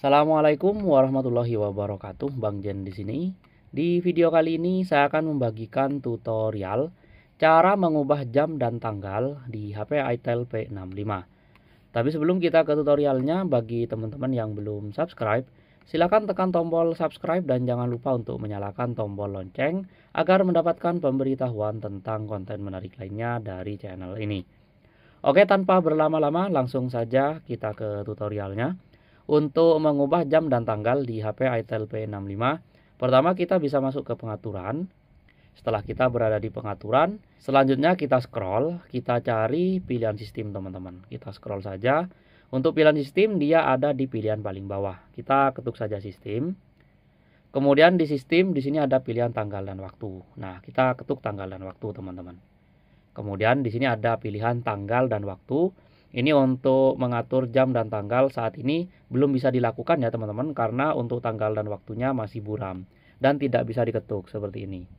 Assalamualaikum warahmatullahi wabarakatuh, Bang Jen di sini. Di video kali ini saya akan membagikan tutorial cara mengubah jam dan tanggal di HP itel P65. Tapi sebelum kita ke tutorialnya, bagi teman-teman yang belum subscribe, silakan tekan tombol subscribe dan jangan lupa untuk menyalakan tombol lonceng agar mendapatkan pemberitahuan tentang konten menarik lainnya dari channel ini. Oke, tanpa berlama-lama, langsung saja kita ke tutorialnya untuk mengubah jam dan tanggal di HP ITEL P65. Pertama kita bisa masuk ke pengaturan. Setelah kita berada di pengaturan, selanjutnya kita scroll, kita cari pilihan sistem teman-teman. Kita scroll saja. Untuk pilihan sistem dia ada di pilihan paling bawah. Kita ketuk saja sistem. Kemudian di sistem di sini ada pilihan tanggal dan waktu. Nah, kita ketuk tanggal dan waktu teman-teman. Kemudian di sini ada pilihan tanggal dan waktu. Ini untuk mengatur jam dan tanggal saat ini belum bisa dilakukan ya teman-teman karena untuk tanggal dan waktunya masih buram dan tidak bisa diketuk seperti ini.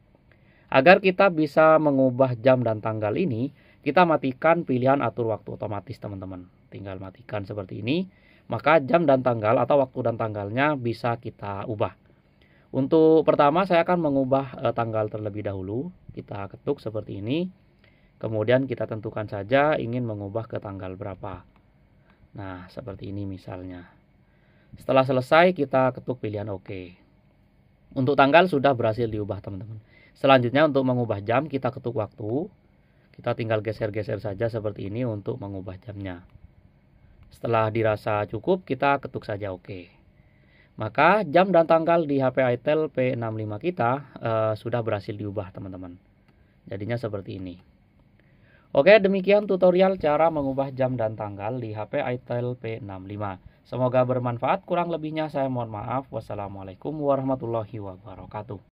Agar kita bisa mengubah jam dan tanggal ini, kita matikan pilihan atur waktu otomatis teman-teman. Tinggal matikan seperti ini, maka jam dan tanggal atau waktu dan tanggalnya bisa kita ubah. Untuk pertama saya akan mengubah eh, tanggal terlebih dahulu. Kita ketuk seperti ini. Kemudian kita tentukan saja ingin mengubah ke tanggal berapa. Nah, seperti ini misalnya. Setelah selesai kita ketuk pilihan OK. Untuk tanggal sudah berhasil diubah teman-teman. Selanjutnya untuk mengubah jam kita ketuk waktu. Kita tinggal geser-geser saja seperti ini untuk mengubah jamnya. Setelah dirasa cukup kita ketuk saja OK. Maka jam dan tanggal di HP Itel P65 kita eh, sudah berhasil diubah teman-teman. Jadinya seperti ini. Oke, demikian tutorial cara mengubah jam dan tanggal di HP itel P65. Semoga bermanfaat, kurang lebihnya saya mohon maaf. Wassalamualaikum warahmatullahi wabarakatuh.